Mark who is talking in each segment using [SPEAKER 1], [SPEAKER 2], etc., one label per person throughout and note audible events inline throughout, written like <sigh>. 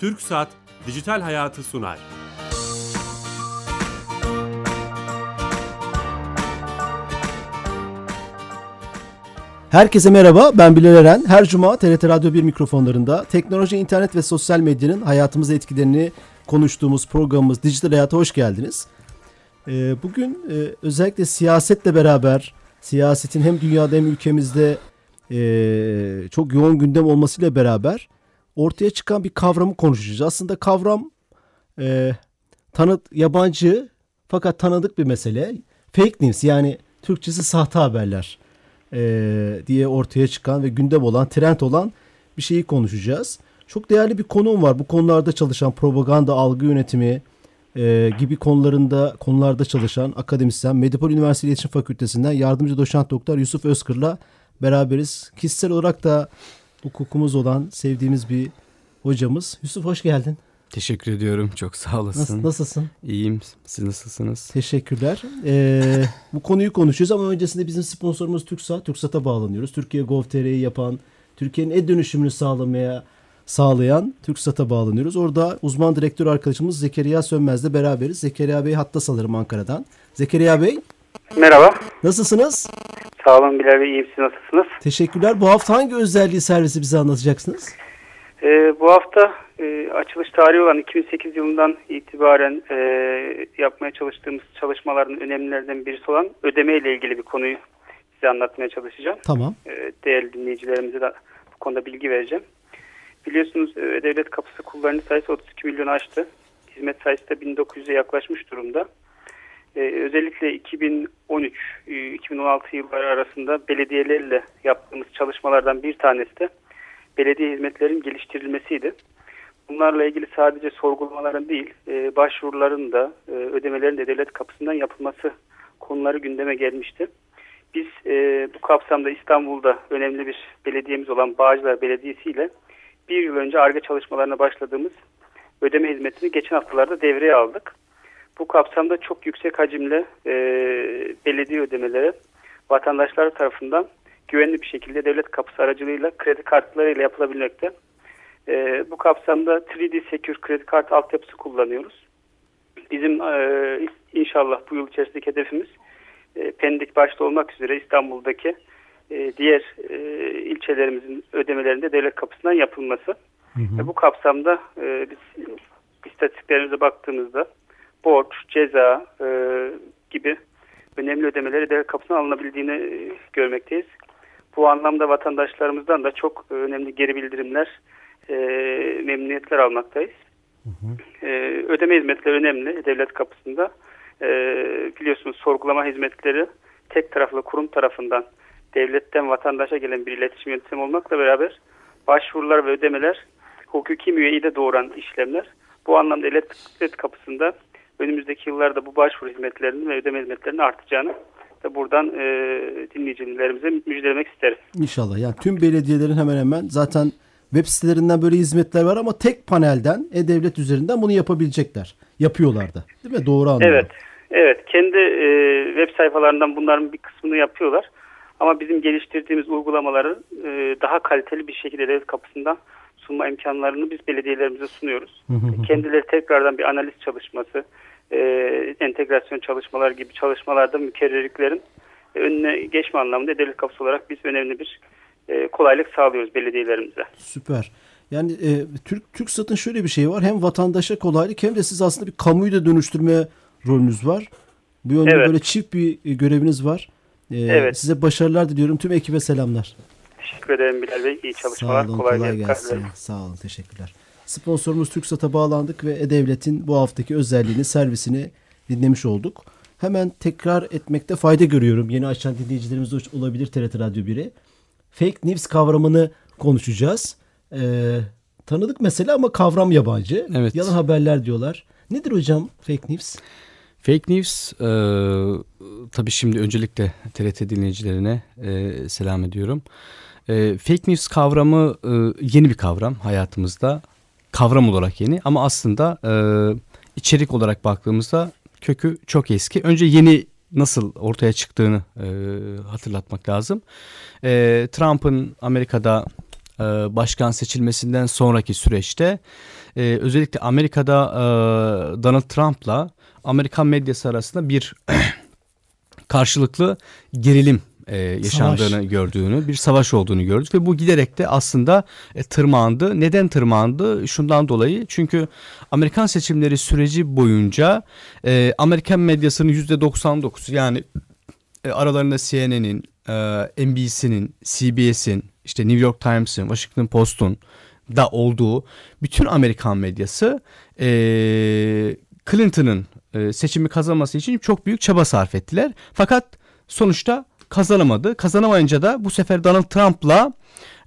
[SPEAKER 1] Türk Saat, Dijital Hayatı sunar.
[SPEAKER 2] Herkese merhaba, ben Bilal Eren. Her cuma TRT Radyo 1 mikrofonlarında teknoloji, internet ve sosyal medyanın hayatımıza etkilerini konuştuğumuz programımız Dijital Hayat'a hoş geldiniz. Ee, bugün e, özellikle siyasetle beraber, siyasetin hem dünyada hem ülkemizde e, çok yoğun gündem olmasıyla beraber ortaya çıkan bir kavramı konuşacağız. Aslında kavram e, tanıt yabancı fakat tanıdık bir mesele. Fake news yani Türkçesi sahte haberler e, diye ortaya çıkan ve gündem olan, trend olan bir şeyi konuşacağız. Çok değerli bir konum var. Bu konularda çalışan propaganda, algı yönetimi e, gibi konularında konularda çalışan akademisyen Medipol Üniversitesi İletişim Fakültesinden yardımcı doçent doktor Yusuf Özkır'la beraberiz. Kişisel olarak da hukukumuz olan sevdiğimiz bir hocamız. Yusuf hoş geldin.
[SPEAKER 3] Teşekkür ediyorum. Çok sağ olasın. Nasıl, nasılsın? İyiyim. Siz nasılsınız?
[SPEAKER 2] Teşekkürler. Ee, bu konuyu konuşuyoruz ama öncesinde bizim sponsorumuz TürkSat. TürkSat'a bağlanıyoruz. Türkiye Gov.tr'yi yapan, Türkiye'nin e dönüşümünü sağlamaya sağlayan TürkSat'a bağlanıyoruz. Orada uzman direktör arkadaşımız Zekeriya Sönmez'le beraberiz. Zekeriya Bey hatta sanırım Ankara'dan. Zekeriya Bey Merhaba. Nasılsınız?
[SPEAKER 1] Sağ olun Bilal Bey, iyiyim. Siz
[SPEAKER 2] nasılsınız? Teşekkürler. Bu hafta hangi özelliği servisi bize anlatacaksınız?
[SPEAKER 1] Ee, bu hafta e, açılış tarihi olan 2008 yılından itibaren e, yapmaya çalıştığımız çalışmaların önemlilerinden birisi olan ödeme ile ilgili bir konuyu size anlatmaya çalışacağım. Tamam. E, değerli dinleyicilerimize de bu konuda bilgi vereceğim. Biliyorsunuz e, devlet kapısı kullanıcı sayısı 32 milyon aştı. Hizmet sayısı da 1900'e yaklaşmış durumda. Ee, özellikle 2013-2016 e, yılları arasında belediyelerle yaptığımız çalışmalardan bir tanesi de belediye hizmetlerin geliştirilmesiydi. Bunlarla ilgili sadece sorgulamaların değil, e, başvuruların da, e, ödemelerin de devlet kapısından yapılması konuları gündeme gelmişti. Biz bu kapsamda İstanbul'da önemli bir belediyemiz olan Bağcılar Belediyesi ile bir yıl önce ARGE çalışmalarına başladığımız ödeme hizmetini geçen haftalarda devreye aldık. Bu kapsamda çok yüksek hacimli e, belediye ödemeleri vatandaşlar tarafından güvenli bir şekilde devlet kapısı aracılığıyla kredi kartlarıyla yapılabilmekte. E, bu kapsamda 3D Secure kredi kart altyapısı kullanıyoruz. Bizim e, inşallah bu yıl içerisindeki hedefimiz e, Pendik başta olmak üzere İstanbul'daki e, diğer e, ilçelerimizin ödemelerinde devlet kapısından yapılması. Hı hı. E, bu kapsamda e, biz istatistiklerimize baktığımızda borç, ceza e, gibi önemli ödemeleri de kapısına alınabildiğini e, görmekteyiz. Bu anlamda vatandaşlarımızdan da çok e, önemli geri bildirimler, e, memnuniyetler almaktayız. Hı hı. E, ödeme hizmetleri önemli devlet kapısında. E, biliyorsunuz sorgulama hizmetleri tek taraflı kurum tarafından devletten vatandaşa gelen bir iletişim yöntemi olmakla beraber başvurular ve ödemeler hukuki müeyyide doğuran işlemler. Bu anlamda devlet kapısında önümüzdeki yıllarda bu başvuru hizmetlerinin ve ödeme hizmetlerinin artacağını da buradan e, dinleyicilerimize müjdelemek isteriz.
[SPEAKER 2] İnşallah. Yani tüm belediyelerin hemen hemen zaten web sitelerinden böyle hizmetler var ama tek panelden e-devlet üzerinden bunu yapabilecekler. Yapıyorlar da.
[SPEAKER 1] Değil mi? Doğru anlıyorum. Evet. Evet. Kendi e, web sayfalarından bunların bir kısmını yapıyorlar. Ama bizim geliştirdiğimiz uygulamaları e, daha kaliteli bir şekilde devlet kapısından sunma imkanlarını biz belediyelerimize sunuyoruz. Kendileri tekrardan bir analiz çalışması, e, entegrasyon çalışmalar gibi çalışmalarda mükerrerliklerin önüne geçme anlamında delil kapısı olarak biz önemli bir e, kolaylık sağlıyoruz belediyelerimize. Süper.
[SPEAKER 2] Yani e, Türk Türk satın şöyle bir şey var. Hem vatandaşa kolaylık hem de siz aslında bir kamuyu da dönüştürme rolünüz var. Bu yönde evet. böyle çift bir e, göreviniz var. E, evet. Size başarılar diliyorum. Tüm ekibe selamlar.
[SPEAKER 1] Teşekkür ederim Bilal Bey. İyi çalışmalar. Sağ olun, kolay, kolay
[SPEAKER 2] gelsin. Sağ olun. Teşekkürler. Sponsorumuz TürkSat'a bağlandık ve E-Devlet'in bu haftaki özelliğini, servisini dinlemiş olduk. Hemen tekrar etmekte fayda görüyorum. Yeni açan dinleyicilerimiz olabilir TRT Radyo 1'i. Fake news kavramını konuşacağız. Ee, tanıdık mesela ama kavram yabancı. Evet. Yalan haberler diyorlar. Nedir hocam
[SPEAKER 3] fake news? Fake news e, tabii şimdi öncelikle TRT dinleyicilerine e, selam ediyorum. E, fake news kavramı e, yeni bir kavram hayatımızda kavram olarak yeni ama aslında e, içerik olarak baktığımızda kökü çok eski. Önce yeni nasıl ortaya çıktığını e, hatırlatmak lazım. E, Trump'ın Amerika'da e, başkan seçilmesinden sonraki süreçte e, özellikle Amerika'da e, Donald Trump'la Amerikan medyası arasında bir <clears throat> karşılıklı gerilim e, yaşandığını savaş. gördüğünü, bir savaş olduğunu gördük ve bu giderek de aslında e, tırmandı. Neden tırmandı? Şundan dolayı çünkü Amerikan seçimleri süreci boyunca e, Amerikan medyasının %99 yani e, aralarında CNN'in, e, NBC'nin, CBS'in, işte New York Times'in, Washington Post'un da olduğu bütün Amerikan medyası e, Clinton'ın e, seçimi kazanması için çok büyük çaba sarf ettiler. Fakat sonuçta kazanamadı. Kazanamayınca da bu sefer Donald Trump'la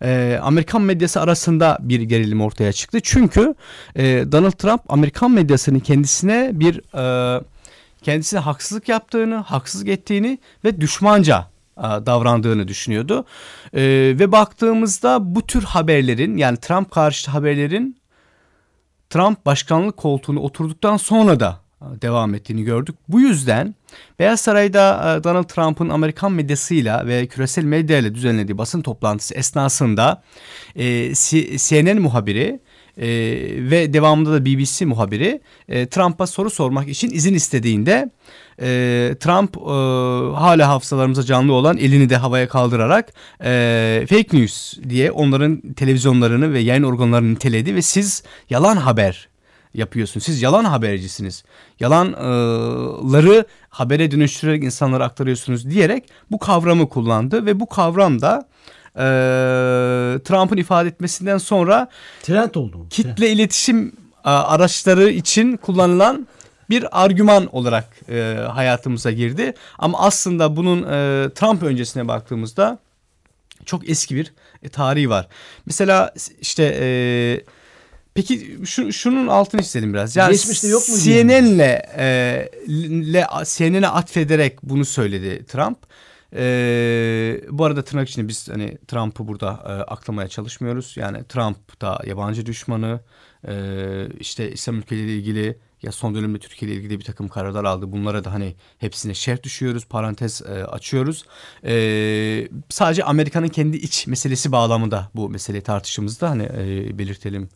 [SPEAKER 3] e, Amerikan medyası arasında bir gerilim ortaya çıktı. Çünkü e, Donald Trump Amerikan medyasının kendisine bir e, kendisine haksızlık yaptığını, haksızlık ettiğini ve düşmanca e, davrandığını düşünüyordu. E, ve baktığımızda bu tür haberlerin yani Trump karşıtı haberlerin Trump başkanlık koltuğuna oturduktan sonra da devam ettiğini gördük. Bu yüzden Beyaz Saray'da e, Donald Trump'ın Amerikan medyasıyla ve küresel medyayla düzenlediği basın toplantısı esnasında e, CNN muhabiri e, ve devamında da BBC muhabiri Trump'a soru sormak için izin istediğinde Trump hala hafızalarımıza canlı olan elini de havaya kaldırarak fake news diye onların televizyonlarını ve yayın organlarını niteledi ve siz yalan haber yapıyorsunuz Siz yalan habercisiniz. Yalanları habere dönüştürerek insanlara aktarıyorsunuz diyerek bu kavramı kullandı ve bu kavram da e, Trump'ın ifade etmesinden sonra trend oldu. Kitle trend. iletişim e, araçları için kullanılan bir argüman olarak e, hayatımıza girdi. Ama aslında bunun e, Trump öncesine baktığımızda çok eski bir e, tarihi var. Mesela işte e, Peki şu, şunun altını istedim biraz. Yani Geçmişte yok mu? CNN'le e, CNN'e atfederek bunu söyledi Trump. E, bu arada tırnak içinde biz hani Trump'ı burada e, aklamaya çalışmıyoruz. Yani Trump da yabancı düşmanı. E, işte İslam ülkeleriyle ilgili ya son dönemde Türkiye ile ilgili bir takım kararlar aldı. Bunlara da hani hepsine şerh düşüyoruz, parantez e, açıyoruz. E, sadece Amerika'nın kendi iç meselesi bağlamında bu meseleyi tartışımızda hani e, belirtelim.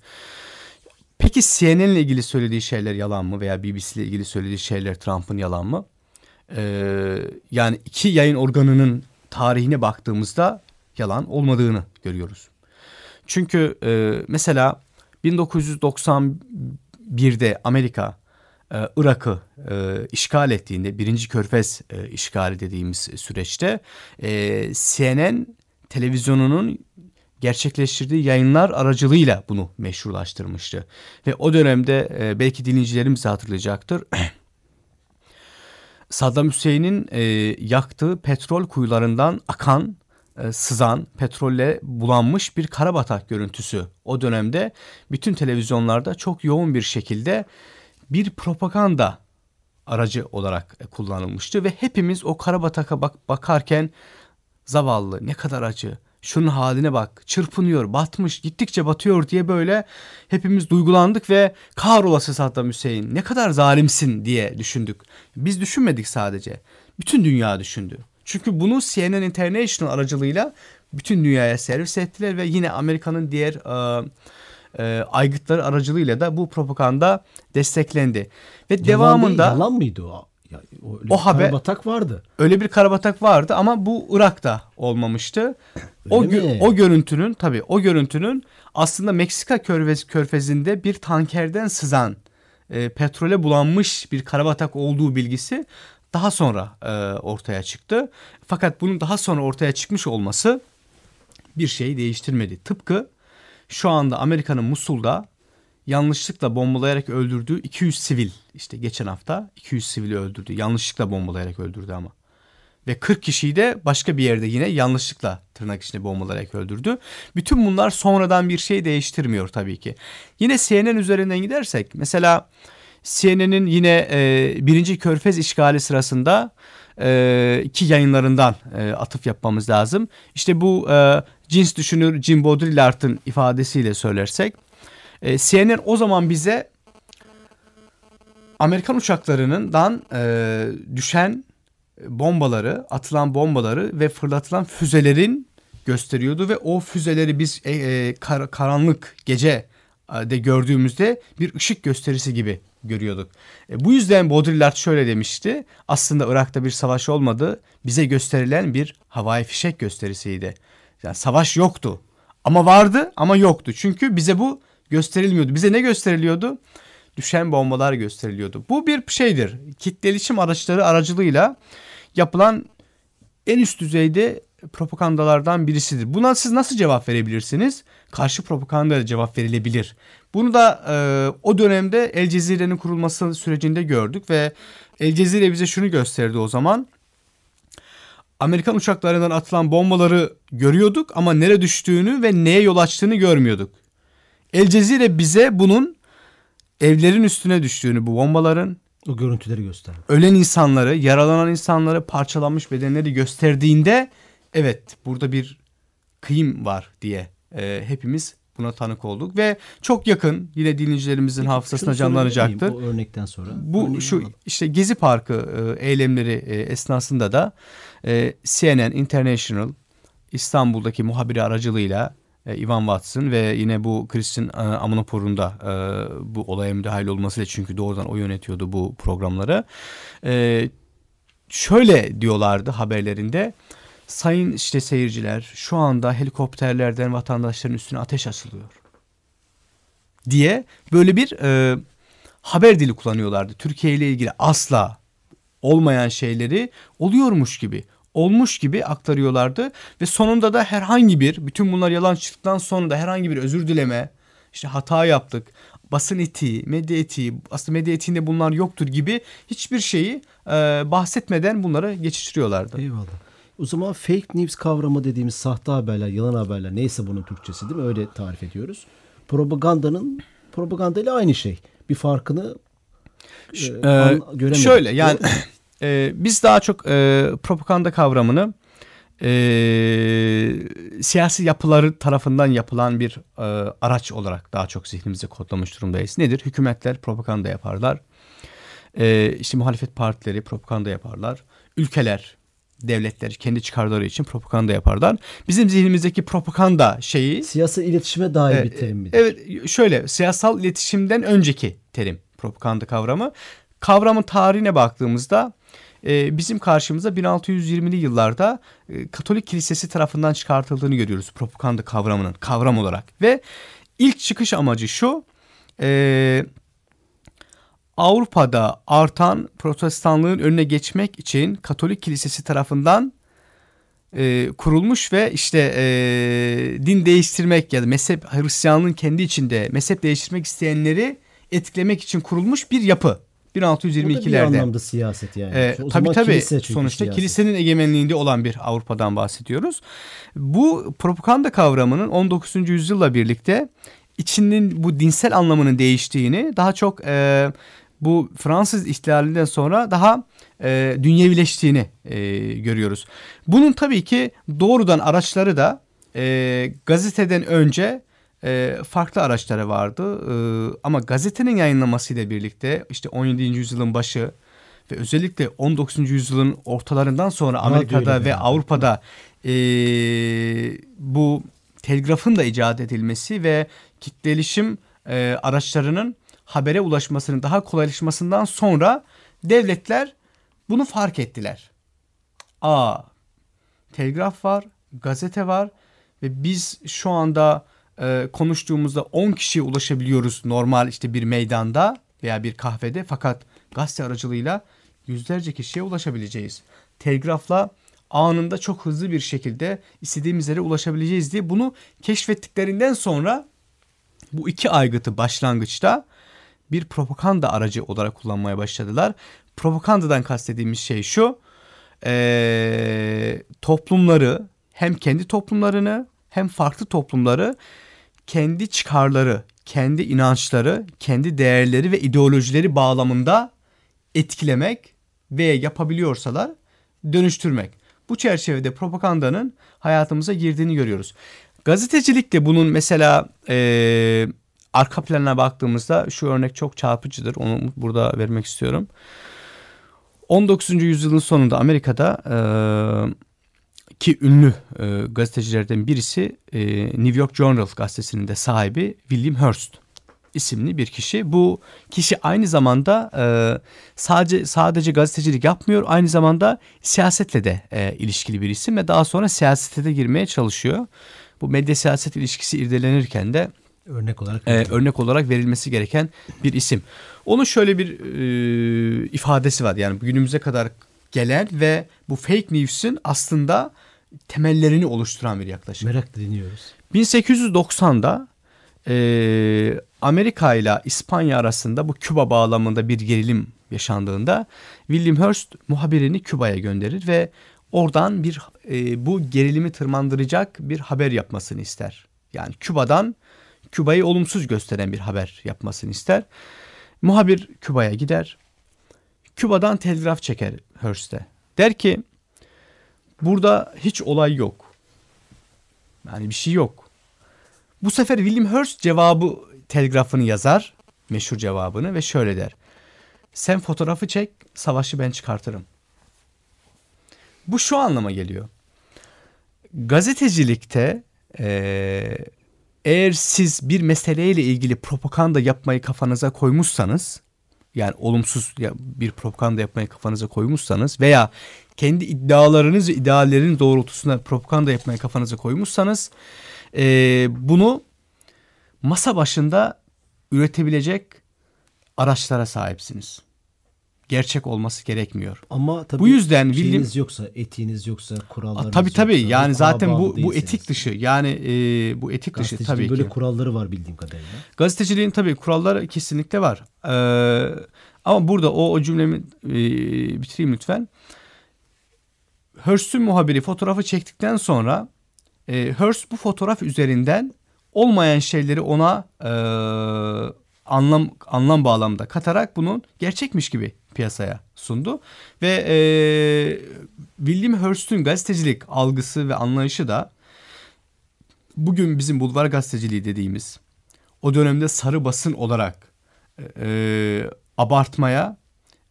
[SPEAKER 3] Peki CNN ile ilgili söylediği şeyler yalan mı veya BBC ile ilgili söylediği şeyler Trump'ın yalan mı? Ee, yani iki yayın organının tarihine baktığımızda yalan olmadığını görüyoruz. Çünkü e, mesela 1991'de Amerika e, Irak'ı e, işgal ettiğinde birinci körfez e, işgali dediğimiz süreçte e, CNN televizyonunun gerçekleştirdiği yayınlar aracılığıyla bunu meşrulaştırmıştı. Ve o dönemde e, belki dinleyicilerimiz hatırlayacaktır. <clears throat> Saddam Hüseyin'in e, yaktığı petrol kuyularından akan, e, sızan, petrolle bulanmış bir karabatak görüntüsü. O dönemde bütün televizyonlarda çok yoğun bir şekilde bir propaganda aracı olarak kullanılmıştı. Ve hepimiz o karabataka bak bakarken zavallı ne kadar acı, şunun haline bak çırpınıyor batmış gittikçe batıyor diye böyle hepimiz duygulandık ve kahrolası Saddam Hüseyin ne kadar zalimsin diye düşündük. Biz düşünmedik sadece bütün dünya düşündü. Çünkü bunu CNN International aracılığıyla bütün dünyaya servis ettiler ve yine Amerika'nın diğer e, e, aygıtları aracılığıyla da bu propaganda desteklendi. Ve yalan devamında... Değil, yalan mıydı o?
[SPEAKER 2] Ya, o, o haber karabatak vardı.
[SPEAKER 3] Öyle bir karabatak vardı ama bu Irak'ta olmamıştı. o gö- o görüntünün tabii o görüntünün aslında Meksika körfez, körfezinde bir tankerden sızan e, petrole bulanmış bir karabatak olduğu bilgisi daha sonra e, ortaya çıktı. Fakat bunun daha sonra ortaya çıkmış olması bir şey değiştirmedi. Tıpkı şu anda Amerika'nın Musul'da yanlışlıkla bombalayarak öldürdüğü 200 sivil işte geçen hafta 200 sivili öldürdü. Yanlışlıkla bombalayarak öldürdü ama. Ve 40 kişiyi de başka bir yerde yine yanlışlıkla tırnak içinde bombalayarak öldürdü. Bütün bunlar sonradan bir şey değiştirmiyor tabii ki. Yine CNN üzerinden gidersek mesela CNN'in yine e, birinci körfez işgali sırasında e, iki yayınlarından e, atıf yapmamız lazım. İşte bu e, cins düşünür Jim Baudrillard'ın ifadesiyle söylersek ee, CNN o zaman bize Amerikan uçaklarından e, düşen bombaları, atılan bombaları ve fırlatılan füzelerin gösteriyordu ve o füzeleri biz e, e, kar, karanlık gece e, de gördüğümüzde bir ışık gösterisi gibi görüyorduk. E, bu yüzden Baudrillard şöyle demişti. Aslında Irak'ta bir savaş olmadı. Bize gösterilen bir havai fişek gösterisiydi. Yani savaş yoktu. Ama vardı ama yoktu. Çünkü bize bu gösterilmiyordu. Bize ne gösteriliyordu? Düşen bombalar gösteriliyordu. Bu bir şeydir. Kitle iletişim araçları aracılığıyla yapılan en üst düzeyde propagandalardan birisidir. Buna siz nasıl cevap verebilirsiniz? Karşı propagandayla cevap verilebilir. Bunu da e, o dönemde El Cezire'nin kurulması sürecinde gördük ve El Cezire bize şunu gösterdi o zaman. Amerikan uçaklarından atılan bombaları görüyorduk ama nere düştüğünü ve neye yol açtığını görmüyorduk. El Cezire bize bunun evlerin üstüne düştüğünü bu bombaların
[SPEAKER 2] o görüntüleri gösterdi.
[SPEAKER 3] Ölen insanları, yaralanan insanları, parçalanmış bedenleri gösterdiğinde evet burada bir kıyım var diye e, hepimiz buna tanık olduk ve çok yakın yine dinleyicilerimizin Peki, hafızasına canlanacaktır. Bu
[SPEAKER 2] örnekten sonra. Bu
[SPEAKER 3] şu alalım. işte Gezi Parkı e, eylemleri e, esnasında da e, CNN International İstanbul'daki muhabiri aracılığıyla e, Ivan Watson ve yine bu Christian e, Amanopor'un da e, bu olaya müdahil olmasıyla çünkü doğrudan o yönetiyordu bu programları. E, şöyle diyorlardı haberlerinde. Sayın işte seyirciler şu anda helikopterlerden vatandaşların üstüne ateş açılıyor diye böyle bir e, haber dili kullanıyorlardı. Türkiye ile ilgili asla olmayan şeyleri oluyormuş gibi olmuş gibi aktarıyorlardı. Ve sonunda da herhangi bir bütün bunlar yalan çıktıktan sonra da herhangi bir özür dileme işte hata yaptık basın etiği, medya etiği, aslında medya etiğinde bunlar yoktur gibi hiçbir şeyi e, bahsetmeden bunları geçiştiriyorlardı. Eyvallah. O zaman
[SPEAKER 2] fake news kavramı dediğimiz sahte haberler, yalan haberler neyse bunun Türkçesi değil mi? Öyle tarif ediyoruz. Propagandanın propaganda ile aynı şey. Bir farkını e, ee, göremedim. Şöyle yani
[SPEAKER 3] <laughs> E, biz daha çok e, propaganda kavramını e, siyasi yapıları tarafından yapılan bir e, araç olarak daha çok zihnimize kodlamış durumdayız. Nedir? Hükümetler propaganda yaparlar. E, işte muhalefet partileri propaganda yaparlar. Ülkeler, devletler kendi çıkarları için propaganda yaparlar. Bizim zihnimizdeki propaganda şeyi... siyasi iletişime dair e, bir terim. Bir evet şöyle siyasal iletişimden önceki terim propaganda kavramı. Kavramın tarihine baktığımızda e, bizim karşımıza 1620'li yıllarda e, Katolik Kilisesi tarafından çıkartıldığını görüyoruz propaganda kavramının kavram olarak. Ve ilk çıkış amacı şu e, Avrupa'da artan protestanlığın önüne geçmek için Katolik Kilisesi tarafından kurulmuş ve işte din değiştirmek ya da mezhep Hristiyanlığın kendi içinde mezhep değiştirmek isteyenleri etkilemek için kurulmuş bir yapı. 1622'lerde. Bu bir anlamda siyaset yani. Ee, o tabii tabii kilise sonuçta siyaset. kilisenin egemenliğinde olan bir Avrupa'dan bahsediyoruz. Bu propaganda kavramının 19. yüzyılla birlikte içinin bu dinsel anlamının değiştiğini daha çok e, bu Fransız ihtilalinden sonra daha e, dünyevileştiğini e, görüyoruz. Bunun tabii ki doğrudan araçları da e, gazeteden önce e, farklı araçları vardı. E, ama gazetenin yayınlamasıyla birlikte işte 17. yüzyılın başı ve özellikle 19. yüzyılın ortalarından sonra Amerika'da ve yani. Avrupa'da e, bu telgrafın da icat edilmesi ve kitlelişim e, araçlarının habere ulaşmasının daha kolaylaşmasından sonra devletler bunu fark ettiler. Aa, telgraf var, gazete var ve biz şu anda e, konuştuğumuzda 10 kişiye ulaşabiliyoruz normal işte bir meydanda veya bir kahvede fakat gazete aracılığıyla yüzlerce kişiye ulaşabileceğiz. Telgrafla anında çok hızlı bir şekilde istediğimiz yere ulaşabileceğiz diye bunu keşfettiklerinden sonra bu iki aygıtı başlangıçta bir propaganda aracı olarak kullanmaya başladılar. Propagandadan kastediğimiz şey şu. Ee, toplumları hem kendi toplumlarını hem farklı toplumları kendi çıkarları, kendi inançları, kendi değerleri ve ideolojileri bağlamında etkilemek ve yapabiliyorsalar dönüştürmek. Bu çerçevede propagandanın hayatımıza girdiğini görüyoruz. Gazetecilikte bunun mesela e, arka planına baktığımızda şu örnek çok çarpıcıdır. Onu burada vermek istiyorum. 19. yüzyılın sonunda Amerika'da e, ki ünlü e, gazetecilerden birisi e, New York Journal gazetesinin de sahibi William Hearst isimli bir kişi. Bu kişi aynı zamanda e, sadece sadece gazetecilik yapmıyor, aynı zamanda siyasetle de e, ilişkili bir isim ve daha sonra siyasete de girmeye çalışıyor. Bu medya siyaset ilişkisi irdelenirken de örnek olarak e, örnek olarak verilmesi gereken bir isim. Onun şöyle bir e, ifadesi var. Yani günümüze kadar gelen ve bu fake news'ün aslında temellerini oluşturan bir yaklaşım. Merakla dinliyoruz. 1890'da e, Amerika ile İspanya arasında bu Küba bağlamında bir gerilim yaşandığında William Hearst muhabirini Küba'ya gönderir ve oradan bir e, bu gerilimi tırmandıracak bir haber yapmasını ister. Yani Küba'dan Küba'yı olumsuz gösteren bir haber yapmasını ister. Muhabir Küba'ya gider. Küba'dan telgraf çeker Hearst'e. Der ki burada hiç olay yok. Yani bir şey yok. Bu sefer William Hearst cevabı telgrafını yazar. Meşhur cevabını ve şöyle der. Sen fotoğrafı çek, savaşı ben çıkartırım. Bu şu anlama geliyor. Gazetecilikte eğer siz bir meseleyle ilgili propaganda yapmayı kafanıza koymuşsanız yani olumsuz bir propaganda yapmaya kafanıza koymuşsanız veya kendi iddialarınız ve ideallerin doğrultusunda propaganda yapmaya kafanıza koymuşsanız e, bunu masa başında üretebilecek araçlara sahipsiniz gerçek olması gerekmiyor. Ama tabii bu yüzden William
[SPEAKER 2] yoksa etiğiniz yoksa kurallarınız tabii, tabii yoksa, yani zaten bu bu
[SPEAKER 3] etik dışı yani e, bu etik dışı tabii böyle ki. kuralları var bildiğim kadarıyla. Gazeteciliğin tabii kuralları kesinlikle var. Ee, ama burada o o cümlemi e, bitireyim lütfen. Hearst'ün muhabiri fotoğrafı çektikten sonra e, Hearst bu fotoğraf üzerinden olmayan şeyleri ona e, anlam anlam bağlamda katarak bunun gerçekmiş gibi piyasaya sundu. Ve e, William Hurst'un gazetecilik algısı ve anlayışı da bugün bizim bulvar gazeteciliği dediğimiz o dönemde sarı basın olarak e, abartmaya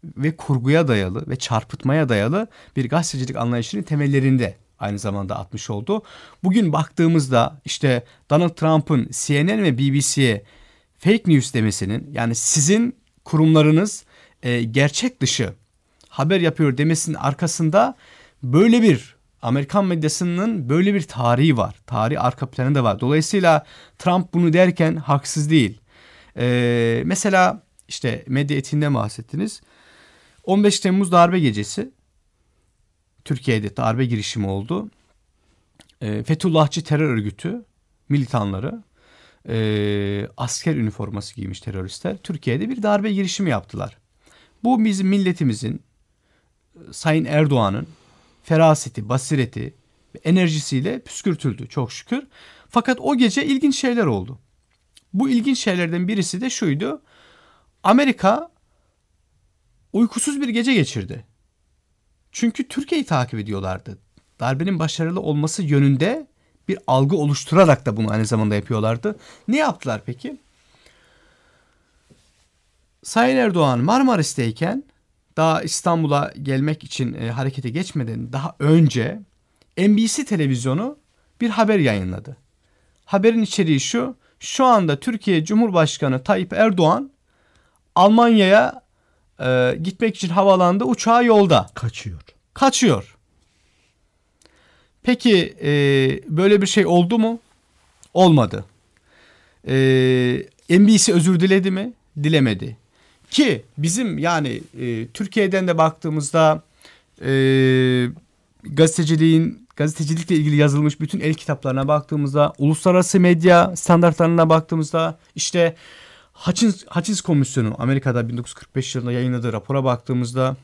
[SPEAKER 3] ve kurguya dayalı ve çarpıtmaya dayalı bir gazetecilik anlayışının temellerinde aynı zamanda atmış oldu. Bugün baktığımızda işte Donald Trump'ın CNN ve BBC'ye fake news demesinin yani sizin kurumlarınız e, gerçek dışı haber yapıyor demesinin arkasında böyle bir Amerikan medyasının böyle bir tarihi var. Tarih arka planı da var. Dolayısıyla Trump bunu derken haksız değil. Ee, mesela işte medya etiğinde bahsettiniz. 15 Temmuz darbe gecesi Türkiye'de darbe girişimi oldu. E, Fethullahçı terör örgütü militanları e, asker üniforması giymiş teröristler Türkiye'de bir darbe girişimi yaptılar. Bu bizim milletimizin Sayın Erdoğan'ın feraseti, basireti ve enerjisiyle püskürtüldü çok şükür. Fakat o gece ilginç şeyler oldu. Bu ilginç şeylerden birisi de şuydu. Amerika uykusuz bir gece geçirdi. Çünkü Türkiye'yi takip ediyorlardı. Darbenin başarılı olması yönünde bir algı oluşturarak da bunu aynı zamanda yapıyorlardı. Ne yaptılar peki? Sayın Erdoğan Marmaris'teyken daha İstanbul'a gelmek için e, harekete geçmeden daha önce NBC televizyonu bir haber yayınladı. Haberin içeriği şu. Şu anda Türkiye Cumhurbaşkanı Tayyip Erdoğan Almanya'ya e, gitmek için havalandı, uçağı yolda. Kaçıyor. Kaçıyor. Peki e, böyle bir şey oldu mu? Olmadı. E, NBC özür diledi mi? Dilemedi. Ki bizim yani e, Türkiye'den de baktığımızda e, gazeteciliğin gazetecilikle ilgili yazılmış bütün el kitaplarına baktığımızda, uluslararası medya standartlarına baktığımızda işte Hutchins, Hutchins Komisyonu Amerika'da 1945 yılında yayınladığı rapora baktığımızda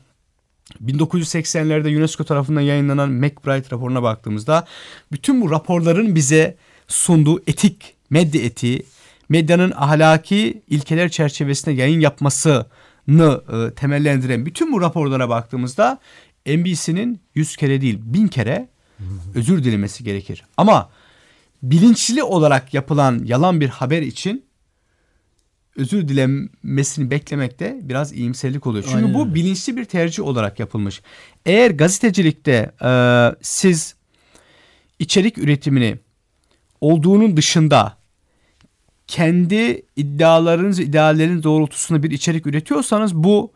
[SPEAKER 3] 1980'lerde UNESCO tarafından yayınlanan McBride raporuna baktığımızda bütün bu raporların bize sunduğu etik, medya etiği medyanın ahlaki ilkeler çerçevesinde yayın yapmasını e, temellendiren bütün bu raporlara baktığımızda NBC'nin 100 kere değil bin kere <laughs> özür dilemesi gerekir. Ama bilinçli olarak yapılan yalan bir haber için özür dilemesini beklemek de biraz iyimserlik oluyor. Çünkü Aynen. bu bilinçli bir tercih olarak yapılmış. Eğer gazetecilikte e, siz içerik üretimini olduğunun dışında kendi iddialarınız, ideallerin doğrultusunda bir içerik üretiyorsanız bu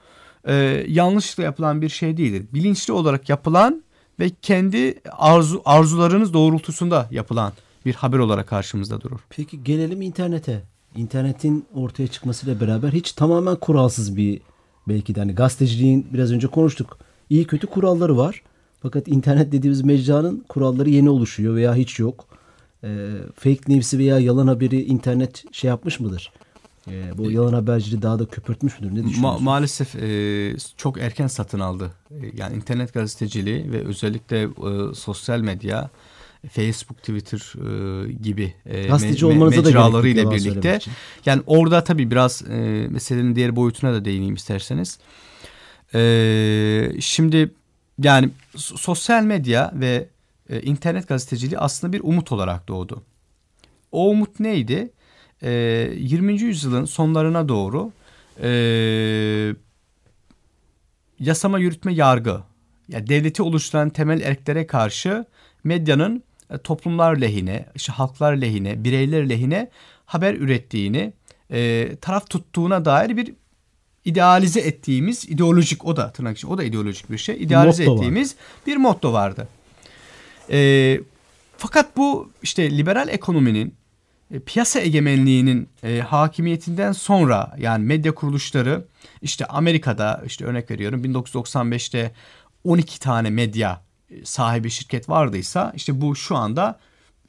[SPEAKER 3] e, yanlışlıkla yapılan bir şey değildir. Bilinçli olarak yapılan ve kendi arzu arzularınız doğrultusunda yapılan bir haber olarak karşımızda durur. Peki gelelim internete.
[SPEAKER 2] İnternetin ortaya çıkmasıyla beraber hiç tamamen kuralsız bir belki de hani gazeteciliğin biraz önce konuştuk. İyi kötü kuralları var. Fakat internet dediğimiz mecranın kuralları yeni oluşuyor veya hiç yok e, fake news'i veya yalan haberi internet şey yapmış mıdır? E, bu ee, yalan haberciliği daha da köpürtmüş müdür? Ne düşünüyorsunuz? Ma-
[SPEAKER 3] maalesef e, çok erken satın aldı. E, yani internet gazeteciliği ve özellikle e, sosyal medya e, Facebook, Twitter e, gibi e, Gazeteci me- mecraları ile birlikte. Yani orada tabii biraz e, meselenin diğer boyutuna da değineyim isterseniz. E, şimdi yani sosyal medya ve e, internet gazeteciliği aslında bir umut olarak doğdu. O umut neydi? E, 20. yüzyılın sonlarına doğru e, yasama yürütme yargı, yani devleti oluşturan temel erklere karşı medyanın e, toplumlar lehine, işte halklar lehine, bireyler lehine haber ürettiğini, e, taraf tuttuğuna dair bir idealize ettiğimiz ideolojik o da tırnak içinde o da ideolojik bir şey. idealize motto ettiğimiz var. bir motto vardı. E, fakat bu işte liberal ekonominin e, piyasa egemenliğinin e, hakimiyetinden sonra yani medya kuruluşları işte Amerika'da işte örnek veriyorum 1995'te 12 tane medya e, sahibi şirket vardıysa işte bu şu anda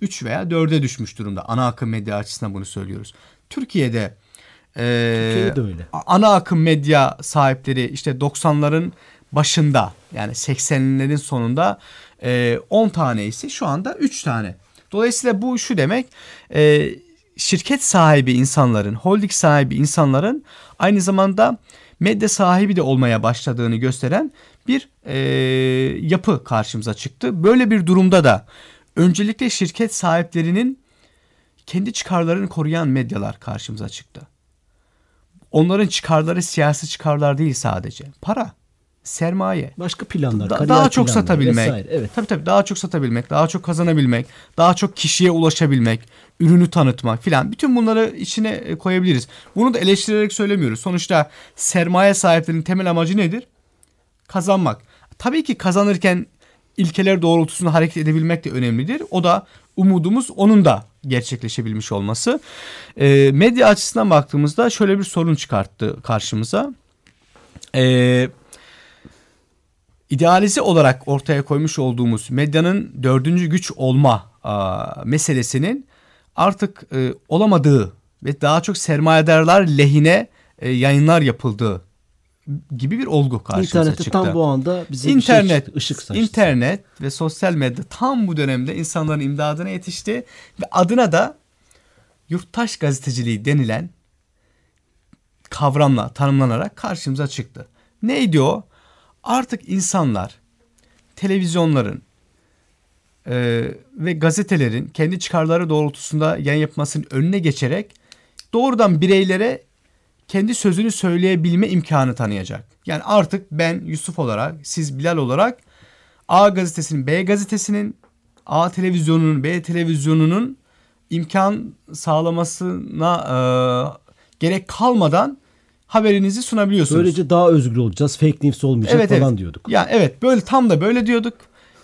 [SPEAKER 3] 3 veya 4'e düşmüş durumda. Ana akım medya açısından bunu söylüyoruz. Türkiye'de
[SPEAKER 1] ee, Türkiye'de öyle.
[SPEAKER 3] Ana akım medya sahipleri işte 90'ların başında yani 80'lerin sonunda e, ee, 10 tane ise şu anda 3 tane. Dolayısıyla bu şu demek e, şirket sahibi insanların, holding sahibi insanların aynı zamanda medya sahibi de olmaya başladığını gösteren bir e, yapı karşımıza çıktı. Böyle bir durumda da öncelikle şirket sahiplerinin kendi çıkarlarını koruyan medyalar karşımıza çıktı. Onların çıkarları siyasi çıkarlar değil sadece. Para sermaye. Başka planlar, da, daha çok planları satabilmek. Vesaire, evet. Tabii tabii daha çok satabilmek, daha çok kazanabilmek, daha çok kişiye ulaşabilmek, ürünü tanıtmak filan. Bütün bunları içine e, koyabiliriz. Bunu da eleştirerek söylemiyoruz. Sonuçta sermaye sahiplerinin temel amacı nedir? Kazanmak. Tabii ki kazanırken ilkeler doğrultusunda hareket edebilmek de önemlidir. O da umudumuz onun da gerçekleşebilmiş olması. E, medya açısından baktığımızda şöyle bir sorun çıkarttı karşımıza. Eee idealize olarak ortaya koymuş olduğumuz medyanın dördüncü güç olma a, meselesinin artık e, olamadığı ve daha çok sermayedarlar lehine e, yayınlar yapıldığı gibi bir olgu karşımıza İnternette çıktı. tam bu anda bize şey internet, şey, ışık saçtı. İnternet ve sosyal medya tam bu dönemde insanların imdadına yetişti ve adına da yurttaş gazeteciliği denilen kavramla tanımlanarak karşımıza çıktı. Neydi o? Artık insanlar televizyonların e, ve gazetelerin kendi çıkarları doğrultusunda yayın yapmasının önüne geçerek doğrudan bireylere kendi sözünü söyleyebilme imkanı tanıyacak. Yani artık ben Yusuf olarak, siz Bilal olarak A gazetesinin, B gazetesinin, A televizyonunun, B televizyonunun imkan sağlamasına e, gerek kalmadan haberinizi sunabiliyorsunuz. Böylece daha özgür olacağız. Fake news olmayacak evet, falan evet. diyorduk. Ya evet böyle tam da böyle diyorduk.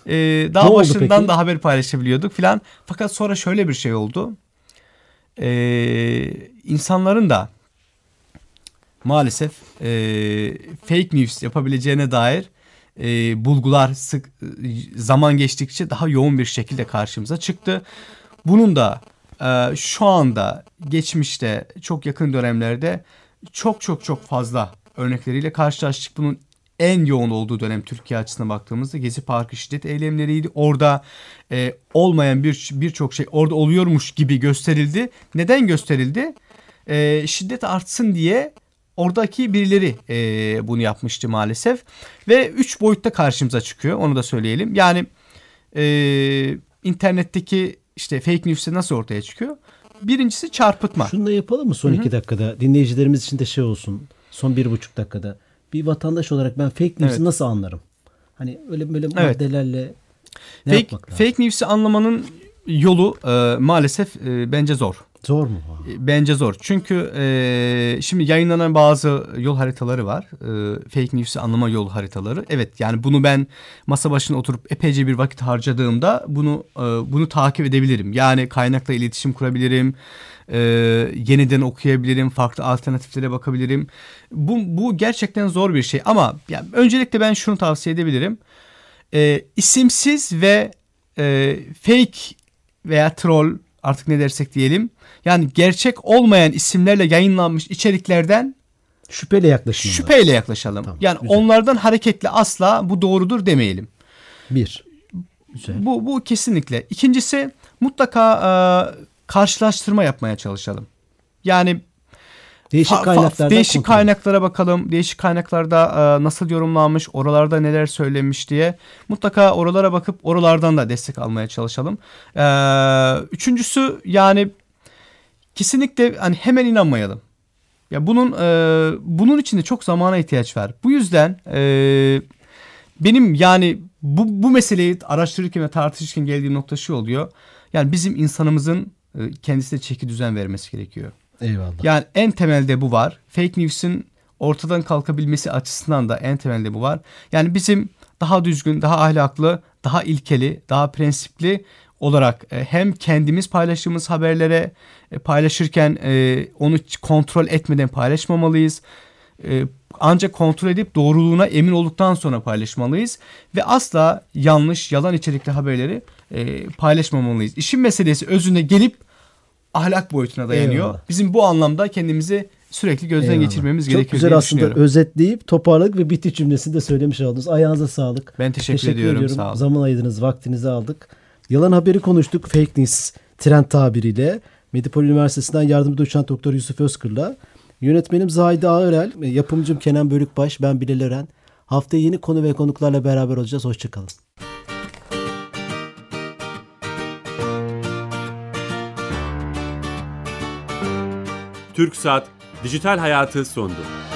[SPEAKER 3] Ee, daha ne başından da haber paylaşabiliyorduk filan. Fakat sonra şöyle bir şey oldu. Ee, insanların da maalesef e, fake news yapabileceğine dair e, bulgular sık zaman geçtikçe daha yoğun bir şekilde karşımıza çıktı. Bunun da e, şu anda geçmişte çok yakın dönemlerde çok çok çok fazla örnekleriyle karşılaştık. Bunun en yoğun olduğu dönem Türkiye açısından baktığımızda Gezi Parkı şiddet eylemleriydi. Orada e, olmayan bir birçok şey orada oluyormuş gibi gösterildi. Neden gösterildi? E, şiddet artsın diye oradaki birileri e, bunu yapmıştı maalesef. Ve üç boyutta karşımıza çıkıyor onu da söyleyelim. Yani e, internetteki işte fake news nasıl ortaya çıkıyor? Birincisi çarpıtma. Şunu da yapalım mı
[SPEAKER 2] son Hı-hı. iki dakikada? Dinleyicilerimiz için de şey olsun. Son bir buçuk dakikada. Bir vatandaş olarak ben fake news'u evet. nasıl anlarım?
[SPEAKER 3] Hani öyle böyle evet. maddelerle ne fake, yapmak lazım? Fake news'u anlamanın yolu e, maalesef e, bence zor. Zor mu? E, bence zor. Çünkü e, şimdi yayınlanan bazı yol haritaları var. E, fake news'ü anlama yol haritaları. Evet yani bunu ben masa başına oturup epeyce bir vakit harcadığımda bunu e, bunu takip edebilirim. Yani kaynakla iletişim kurabilirim. E, yeniden okuyabilirim. Farklı alternatiflere bakabilirim. Bu, bu gerçekten zor bir şey. Ama yani öncelikle ben şunu tavsiye edebilirim. E, isimsiz ve e, fake veya troll artık ne dersek diyelim. Yani gerçek olmayan isimlerle yayınlanmış içeriklerden şüpheyle yaklaşalım. Şüpheyle yaklaşalım. Tamam, yani güzel. onlardan hareketle asla bu doğrudur demeyelim. Bir. Güzel. Bu bu kesinlikle. İkincisi mutlaka e, karşılaştırma yapmaya çalışalım. Yani Değişik kaynaklardan değişik kontrol. kaynaklara bakalım. Değişik kaynaklarda e, nasıl yorumlanmış, oralarda neler söylemiş diye mutlaka oralara bakıp oralardan da destek almaya çalışalım. E, üçüncüsü yani kesinlikle hani hemen inanmayalım. Ya bunun e, bunun için de çok zamana ihtiyaç var. Bu yüzden e, benim yani bu bu meseleyi araştırırken ve tartışırken geldiğim nokta şu oluyor. Yani bizim insanımızın e, kendisine çeki düzen vermesi gerekiyor. Eyvallah. Yani en temelde bu var. Fake news'in ortadan kalkabilmesi açısından da en temelde bu var. Yani bizim daha düzgün, daha ahlaklı, daha ilkeli, daha prensipli olarak e, hem kendimiz paylaştığımız haberlere e, paylaşırken e, onu kontrol etmeden paylaşmamalıyız. Ancak kontrol edip doğruluğuna emin olduktan sonra paylaşmalıyız ve asla yanlış, yalan içerikli haberleri paylaşmamalıyız. İşin meselesi özünde gelip ahlak boyutuna dayanıyor. Eyvallah. Bizim bu anlamda kendimizi sürekli gözden Eyvallah. geçirmemiz gerekiyor. Çok güzel aslında
[SPEAKER 2] özetleyip toparladık ve bitiş cümlesini de söylemiş oldunuz. Ayağınıza sağlık. Ben teşekkür, teşekkür ediyorum. ediyorum. Sağ olun. Zaman ayırdınız, vaktinizi aldık. Yalan haberi konuştuk fake news trend tabiriyle. Medipol Üniversitesi'nden yardımcı doçent doktor Yusuf Özkır'la. Yönetmenim Zahide Ağırel, e, yapımcım Kenan Bölükbaş, ben Bilal Ören. Haftaya yeni konu ve konuklarla beraber olacağız. Hoşçakalın.
[SPEAKER 1] Türk saat Dijital Hayatı sondu.